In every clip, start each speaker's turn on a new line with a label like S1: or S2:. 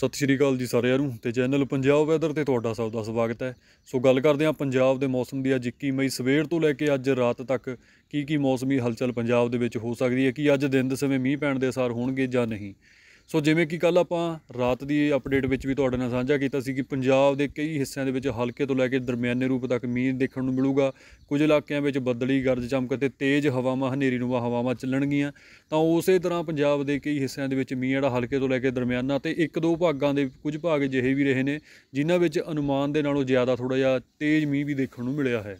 S1: ਸਤਿ ਸ਼੍ਰੀ ਅਕਾਲ ਜੀ ਸਾਰਿਆਂ ਨੂੰ ਤੇ ਚੈਨਲ ਪੰਜਾਬ ਵੈਦਰ ਤੇ ਤੁਹਾਡਾ ਸਭ ਦਾ ਸਵਾਗਤ ਹੈ ਸੋ ਗੱਲ ਕਰਦੇ ਆਂ ਪੰਜਾਬ ਦੇ ਮੌਸਮ ਦੀ ਅੱਜ 21 ਮਈ ਸਵੇਰ ਤੋਂ ਲੈ ਕੇ ਅੱਜ ਰਾਤ ਤੱਕ ਕੀ ਕੀ ਮੌਸਮੀ ਹਲਚਲ ਪੰਜਾਬ ਦੇ ਵਿੱਚ ਹੋ ਸਕਦੀ ਹੈ ਕਿ ਅੱਜ ਦਿਨ ਦੇ ਸਮੇਂ ਮੀਂਹ ਪੈਣ ਦੇ ਅਸਰ ਹੋਣਗੇ ਜਾਂ ਨਹੀਂ ਸੋ ਜਿਵੇਂ ਕਿ ਕੱਲ ਆਪਾਂ ਰਾਤ ਦੀ ਅਪਡੇਟ ਵਿੱਚ ਵੀ ਤੁਹਾਡੇ ਨਾਲ ਸਾਂਝਾ ਕੀਤਾ ਸੀ ਕਿ ਪੰਜਾਬ ਦੇ ਕਈ ਹਿੱਸਿਆਂ ਦੇ ਵਿੱਚ ਹਲਕੇ ਤੋਂ ਲੈ ਕੇ ਦਰਮਿਆਨੇ ਰੂਪ ਤੱਕ ਮੀਂਹ ਦੇਖਣ ਨੂੰ ਮਿਲੂਗਾ ਕੁਝ ਇਲਾਕਿਆਂ ਵਿੱਚ ਬੱਦਲੀ ਗਰਜ ਚਮਕ ਤੇ ਤੇਜ਼ ਹਵਾਵਾਂ ਹਨੇਰੀ ਨੂੰ ਹਵਾਵਾਂ ਚੱਲਣਗੀਆਂ ਤਾਂ ਉਸੇ ਤਰ੍ਹਾਂ ਪੰਜਾਬ ਦੇ ਕਈ ਹਿੱਸਿਆਂ ਦੇ ਵਿੱਚ ਮੀਂਹ ਜਿਹੜਾ ਹਲਕੇ ਤੋਂ ਲੈ ਕੇ ਦਰਮਿਆਨਾ ਤੇ ਇੱਕ ਦੋ ਭਾਗਾਂ ਦੇ ਕੁਝ ਭਾਗ ਜਿਹੇ ਵੀ ਰਹੇ ਨੇ ਜਿਨ੍ਹਾਂ ਵਿੱਚ ਅਨੁਮਾਨ ਦੇ ਨਾਲੋਂ ਜ਼ਿਆਦਾ ਥੋੜਾ ਜਿਹਾ ਤੇਜ਼ ਮੀਂਹ ਵੀ ਦੇਖਣ ਨੂੰ ਮਿਲਿਆ ਹੈ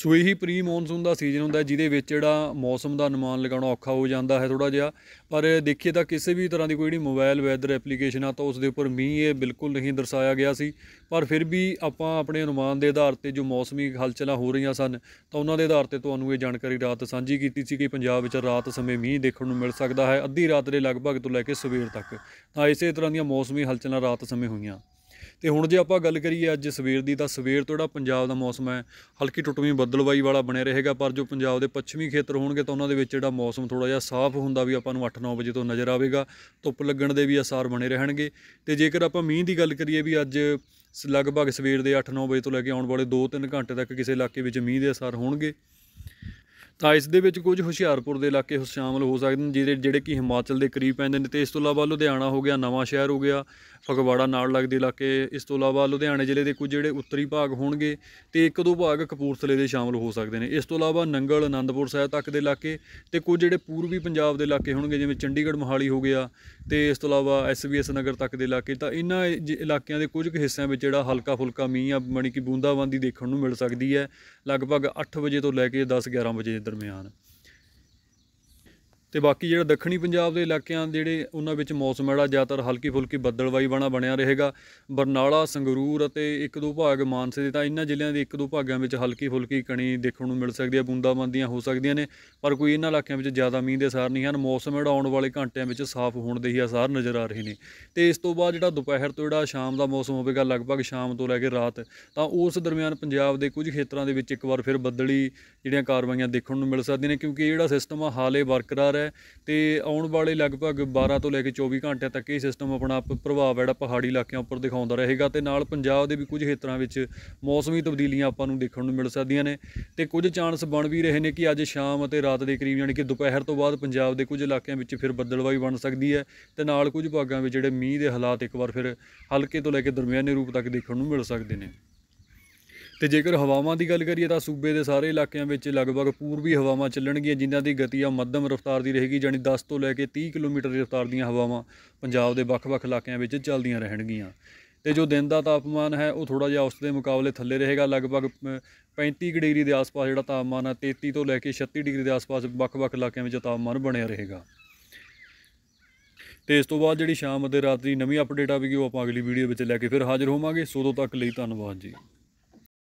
S1: ਸੋ ਇਹੀ ਪ੍ਰੀ ਮੌਨਸੂਨ ਦਾ ਸੀਜ਼ਨ ਹੁੰਦਾ ਜਿਹਦੇ ਵਿੱਚ ਜਿਹੜਾ ਮੌਸਮ ਦਾ ਅਨੁਮਾਨ ਲਗਾਉਣਾ ਔਖਾ ਹੋ ਜਾਂਦਾ ਹੈ ਥੋੜਾ ਜਿਹਾ ਪਰ ਦੇਖੀਏ ਤਾਂ ਕਿਸੇ ਵੀ ਤਰ੍ਹਾਂ ਦੀ ਕੋਈ ਜਿਹੜੀ ਮੋਬਾਈਲ ਵੈਦਰ ਐਪਲੀਕੇਸ਼ਨ ਆ ਤਾਂ ਉਸ ਦੇ ਉੱਪਰ ਮੀਂਹ ਇਹ ਬਿਲਕੁਲ ਨਹੀਂ ਦਰਸਾਇਆ ਗਿਆ ਸੀ ਪਰ ਫਿਰ ਵੀ ਆਪਾਂ ਆਪਣੇ ਅਨੁਮਾਨ ਦੇ ਆਧਾਰ ਤੇ ਜੋ ਮੌਸਮੀ ਹਲਚਲਾਂ ਹੋ ਰਹੀਆਂ ਸਨ ਤਾਂ ਉਹਨਾਂ ਦੇ ਆਧਾਰ ਤੇ ਤੁਹਾਨੂੰ ਇਹ ਜਾਣਕਾਰੀ ਰਾਤ ਸਾਂਝੀ ਕੀਤੀ ਸੀ ਕਿ ਪੰਜਾਬ ਵਿੱਚ ਰਾਤ ਸਮੇਂ ਮੀਂਹ ਦੇਖਣ ਨੂੰ ਮਿਲ ਸਕਦਾ ਹੈ ਅੱਧੀ ਰਾਤ ਦੇ ਲਗਭਗ ਤੋਂ ਲੈ ਕੇ ਸਵੇਰ ਤੱਕ ਤਾਂ ਇਸੇ ਤਰ੍ਹਾਂ ਦੀਆਂ ਮੌਸਮੀ ਹਲਚਲਾਂ ਰਾਤ ਸਮੇਂ ਹੋਈਆਂ ਤੇ ਹੁਣ ਜੇ ਆਪਾਂ ਗੱਲ ਕਰੀਏ ਅੱਜ ਸਵੇਰ ਦੀ ਤਾਂ ਸਵੇਰ ਤੋਂ ਜਿਹੜਾ ਪੰਜਾਬ ਦਾ ਮੌਸਮ ਹੈ ਹਲਕੀ ਟੁੱਟਵੀਂ ਬੱਦਲਬਾਈ ਵਾਲਾ ਬਣਿਆ ਰਹੇਗਾ ਪਰ ਜੋ ਪੰਜਾਬ ਦੇ ਪੱਛਮੀ ਖੇਤਰ ਹੋਣਗੇ ਤਾਂ ਉਹਨਾਂ ਦੇ ਵਿੱਚ ਜਿਹੜਾ ਮੌਸਮ ਥੋੜਾ ਜਿਹਾ ਸਾਫ਼ ਹੁੰਦਾ ਵੀ ਆਪਾਂ ਨੂੰ 8-9 ਵਜੇ ਤੋਂ ਨਜ਼ਰ ਆਵੇਗਾ ਧੁੱਪ ਲੱਗਣ ਦੇ ਵੀ ਅਸਾਰ ਬਣੇ ਰਹਿਣਗੇ ਤੇ ਜੇਕਰ ਆਪਾਂ ਮੀਂਹ ਦੀ ਗੱਲ ਕਰੀਏ ਵੀ ਅੱਜ ਲਗਭਗ ਸਵੇਰ ਦੇ 8-9 ਵਜੇ ਤੋਂ ਲੈ ਕੇ ਆਉਣ ਵਾਲੇ 2-3 ਘੰਟੇ ਤੱਕ ਕਿਸੇ ਇਲਾਕੇ ਵਿੱਚ ਮੀਂਹ ਦੇ ਅਸਰ ਹੋਣਗੇ ਤਾਂ ਇਸ ਦੇ ਵਿੱਚ ਕੁਝ ਹੁਸ਼ਿਆਰਪੁਰ ਦੇ ਇਲਾਕੇ ਸ਼ਾਮਲ ਹੋ ਸਕਦੇ ਨੇ ਜਿਹੜੇ ਜਿਹੜੇ ਕਿ ਹਿਮਾਚਲ ਦੇ ਕਰੀਬ ਪੈਂਦੇ ਨੇ ਤੇ ਇਸ ਤੋਂ ਇਲਾਵਾ ਲੁਧਿਆਣਾ ਹੋ ਗਿਆ ਨਵਾਂ ਸ਼ਹਿਰ ਹੋ ਗਿਆ ਫਗਵਾੜਾ ਨਾਲ ਲੱਗਦੇ ਇਲਾਕੇ ਇਸ ਤੋਂ ਇਲਾਵਾ ਲੁਧਿਆਣਾ ਜ਼ਿਲ੍ਹੇ ਦੇ ਕੁਝ ਜਿਹੜੇ ਉੱਤਰੀ ਭਾਗ ਹੋਣਗੇ ਤੇ ਇੱਕ ਦੋ ਭਾਗ ਕਪੂਰਥਲੇ ਦੇ ਸ਼ਾਮਲ ਹੋ ਸਕਦੇ ਨੇ ਇਸ ਤੋਂ ਇਲਾਵਾ ਨੰਗਲ ਆਨੰਦਪੁਰ ਸਾਹਿਬ ਤੱਕ ਦੇ ਇਲਾਕੇ ਤੇ ਕੁਝ ਜਿਹੜੇ ਪੂਰਬੀ ਪੰਜਾਬ ਦੇ ਇਲਾਕੇ ਹੋਣਗੇ ਜਿਵੇਂ ਚੰਡੀਗੜ੍ਹ ਮੋਹਾਲੀ ਹੋ ਗਿਆ ਤੇ ਇਸ ਤੋਂ ਇਲਾਵਾ ਐਸਬੀਐਸ ਨਗਰ ਤੱਕ ਦੇ ਇਲਾਕੇ ਤਾਂ ਇਨ੍ਹਾਂ ਇਲਾਕਿਆਂ ਦੇ ਕੁਝ ਕੁ ਹਿੱਸਿਆਂ ਵਿੱਚ ਜਿਹੜਾ ਹਲਕਾ ਫੁਲਕਾ ਮੀਂਹ ਆ ਮਣੀ ਕਿ ਬੂੰਦਾਬਾਂਦੀ ਦੇਖਣ ਨੂੰ ਮਿਲ ਸਕਦੀ ਹੈ ਲਗਭਗ 8 ਵਜੇ ਤੋਂ ਲੈ ਕੇ 10 11 ਵਜੇ öldürme yani. ਤੇ ਬਾਕੀ ਜਿਹੜਾ ਦੱਖਣੀ ਪੰਜਾਬ ਦੇ ਇਲਾਕਿਆਂ ਜਿਹੜੇ ਉਹਨਾਂ ਵਿੱਚ ਮੌਸਮ ਜਿਹੜਾ ਜ਼ਿਆਦਾਤਰ ਹਲਕੀ ਫੁਲਕੀ ਬੱਦਲਵਾਈ ਬਣਾ ਬਣਿਆ ਰਹੇਗਾ ਬਰਨਾਲਾ ਸੰਗਰੂਰ ਅਤੇ ਇੱਕ ਦੋ ਭਾਗ ਮਾਨਸੇ ਦੇ ਤਾਂ ਇਹਨਾਂ ਜ਼ਿਲ੍ਹਿਆਂ ਦੇ ਇੱਕ ਦੋ ਭਾਗਾਂ ਵਿੱਚ ਹਲਕੀ ਫੁਲਕੀ ਕਣੀ ਦੇਖਣ ਨੂੰ ਮਿਲ ਸਕਦੀ ਹੈ ਬੂੰਦਾਬਾਂਦੀਆਂ ਹੋ ਸਕਦੀਆਂ ਨੇ ਪਰ ਕੋਈ ਇਹਨਾਂ ਇਲਾਕਿਆਂ ਵਿੱਚ ਜ਼ਿਆਦਾ ਮੀਂਹ ਦੇ ਅਸਰ ਨਹੀਂ ਹਨ ਮੌਸਮ ਜਿਹੜਾ ਆਉਣ ਵਾਲੇ ਘੰਟਿਆਂ ਵਿੱਚ ਸਾਫ਼ ਹੋਣ ਦੇ ਹੀ ਆਸਾਰ ਨਜ਼ਰ ਆ ਰਹੇ ਨੇ ਤੇ ਇਸ ਤੋਂ ਬਾਅਦ ਜਿਹੜਾ ਦੁਪਹਿਰ ਤੋਂ ਜਿਹੜਾ ਸ਼ਾਮ ਦਾ ਮੌਸਮ ਹੋਵੇਗਾ ਲਗਭਗ ਸ਼ਾਮ ਤੋਂ ਲੈ ਕੇ ਰਾਤ ਤਾਂ ਉਸ ਦਰਮਿਆਨ ਪੰਜਾਬ ਦੇ ਕੁਝ ਖੇਤਰਾਂ ਦੇ ਵਿੱਚ ਇੱਕ ਵਾਰ ਫਿਰ ਬੱਦਲੀ ਜਿਹੜੀਆਂ ਕਾਰਵਾਈਆਂ ਦੇਖਣ ਨੂੰ ਮਿਲ ਸਕਦੀਆਂ ਨੇ ਕਿਉਂਕਿ ਇਹ ਜਿਹੜਾ ਸਿਸਟਮ ਆ ਹਾਲੇ ਬਰਕਰਾਰ ਹੈ ਤੇ ਆਉਣ ਵਾਲੇ ਲਗਭਗ 12 ਤੋਂ ਲੈ ਕੇ 24 ਘੰਟਿਆਂ ਤੱਕ ਇਹ ਸਿਸਟਮ ਆਪਣਾ ਪ੍ਰਭਾਵ ਜਿਹੜਾ ਪਹਾੜੀ ਇਲਾਕਿਆਂ ਉੱਪਰ ਦਿਖਾਉਂਦਾ ਰਹੇਗਾ ਤੇ ਨਾਲ ਪੰਜਾਬ ਦੇ ਵੀ ਕੁਝ ਖੇਤਰਾਂ ਵਿੱਚ ਮੌਸਮੀ ਤਬਦੀਲੀਆਂ ਆਪਾਂ ਨੂੰ ਦੇਖਣ ਨੂੰ ਮਿਲ ਸਕਦੀਆਂ ਨੇ ਤੇ ਕੁਝ ਚਾਂਸ ਬਣ ਵੀ ਰਹੇ ਨੇ ਕਿ ਅੱਜ ਸ਼ਾਮ ਅਤੇ ਰਾਤ ਦੇ ਕਰੀਬ ਯਾਨੀ ਕਿ ਦੁਪਹਿਰ ਤੋਂ ਬਾਅਦ ਪੰਜਾਬ ਦੇ ਕੁਝ ਇਲਾਕਿਆਂ ਵਿੱਚ ਫਿਰ ਬੱਦਲਵਾਈ ਬਣ ਸਕਦੀ ਹੈ ਤੇ ਨਾਲ ਕੁਝ ਭਾਗਾਂ ਵਿੱਚ ਜਿਹੜੇ ਮੀਂਹ ਦੇ ਹਾਲਾਤ ਇੱਕ ਵਾਰ ਫਿਰ ਹਲਕੇ ਤੋਂ ਲੈ ਕੇ ਦਰਮਿਆਨੇ ਰੂਪ ਤੱਕ ਦੇਖਣ ਨੂੰ ਮਿਲ ਸਕਦੇ ਨੇ ਤੇ ਜੇਕਰ ਹਵਾਵਾਂ ਦੀ ਗੱਲ ਕਰੀਏ ਤਾਂ ਸੂਬੇ ਦੇ ਸਾਰੇ ਇਲਾਕਿਆਂ ਵਿੱਚ ਲਗਭਗ ਪੂਰਬੀ ਹਵਾਵਾਂ ਚੱਲਣਗੀਆਂ ਜਿਨ੍ਹਾਂ ਦੀ ਗਤੀ ਆ ਮੱਧਮ ਰਫ਼ਤਾਰ ਦੀ ਰਹੇਗੀ ਜਾਨੀ 10 ਤੋਂ ਲੈ ਕੇ 30 ਕਿਲੋਮੀਟਰ ਦੀ ਰਫ਼ਤਾਰ ਦੀਆਂ ਹਵਾਵਾਂ ਪੰਜਾਬ ਦੇ ਵੱਖ-ਵੱਖ ਇਲਾਕਿਆਂ ਵਿੱਚ ਚੱਲਦੀਆਂ ਰਹਿਣਗੀਆਂ ਤੇ ਜੋ ਦਿਨ ਦਾ ਤਾਪਮਾਨ ਹੈ ਉਹ ਥੋੜਾ ਜਿਹਾ ਉਸ ਦੇ ਮੁਕਾਬਲੇ ਥੱਲੇ ਰਹੇਗਾ ਲਗਭਗ 35 ਡਿਗਰੀ ਦੇ ਆਸ-ਪਾਸ ਜਿਹੜਾ ਤਾਪਮਾਨ ਹੈ 33 ਤੋਂ ਲੈ ਕੇ 36 ਡਿਗਰੀ ਦੇ ਆਸ-ਪਾਸ ਵੱਖ-ਵੱਖ ਇਲਾਕਿਆਂ ਵਿੱਚ ਤਾਪਮਾਨ ਬਣਿਆ ਰਹੇਗਾ ਤੇ ਇਸ ਤੋਂ ਬਾਅਦ ਜਿਹੜੀ ਸ਼ਾਮ ਅਤੇ ਰਾਤ ਦੀ ਨਵੀਂ ਅਪਡੇਟ ਆਵੇਗੀ ਉਹ ਆਪਾਂ ਅਗਲੀ ਵੀਡੀਓ ਵਿੱਚ ਲੈ ਕੇ ਫਿਰ ਹਾਜ਼ਰ ਹੋਵਾਂਗੇ ਸੋ ਤੋਂ ਤੱਕ ਲਈ ਧੰਨਵਾਦ ਜੀ